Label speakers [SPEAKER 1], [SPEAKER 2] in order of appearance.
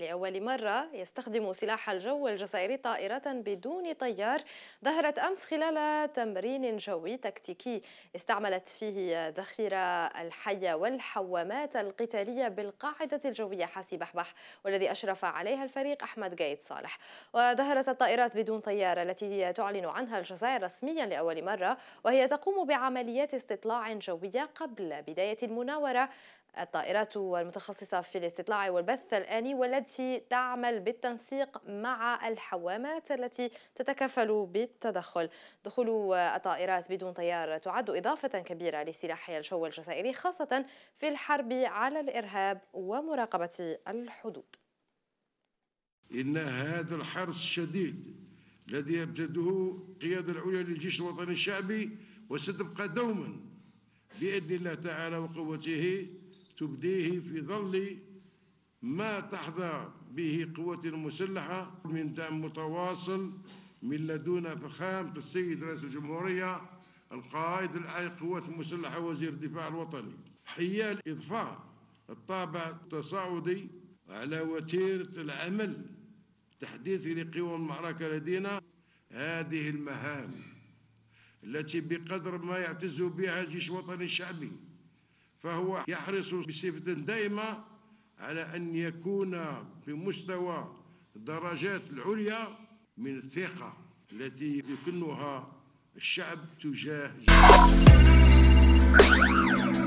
[SPEAKER 1] لأول مرة يستخدم سلاح الجو الجزائري طائرة بدون طيار ظهرت أمس خلال تمرين جوي تكتيكي استعملت فيه ذخيرة الحية والحوامات القتالية بالقاعدة الجوية حاسي بحبح والذي أشرف عليها الفريق أحمد قايد صالح وظهرت الطائرات بدون طيار التي تعلن عنها الجزائر رسميا لأول مرة وهي تقوم بعمليات استطلاع جوية قبل بداية المناورة الطائرات المتخصصة في الاستطلاع والبث الآني والتي تعمل بالتنسيق مع الحوامات التي تتكفل بالتدخل دخول الطائرات بدون طيار تعد إضافة كبيرة لسلاح الجو الجزائري خاصة في الحرب على الإرهاب ومراقبة الحدود
[SPEAKER 2] إن هذا الحرص الشديد الذي يبتده قيادة العليا للجيش الوطني الشعبي وستبقى دوما بإذن الله تعالى وقوته تبديه في ظل ما تحظى به قوة المسلحة من دعم متواصل من لدون فخامة السيد رئيس الجمهورية القائد العالي للقوات المسلحة وزير الدفاع الوطني حيال إضفاء الطابع التصاعدي على وتيرة العمل التحديثي لقوى المعركة لدينا هذه المهام التي بقدر ما يعتز بها الجيش الوطني الشعبي فهو يحرص بصفة دائمة على أن يكون في مستوى درجات العليا من الثقة التي يكنها الشعب تجاه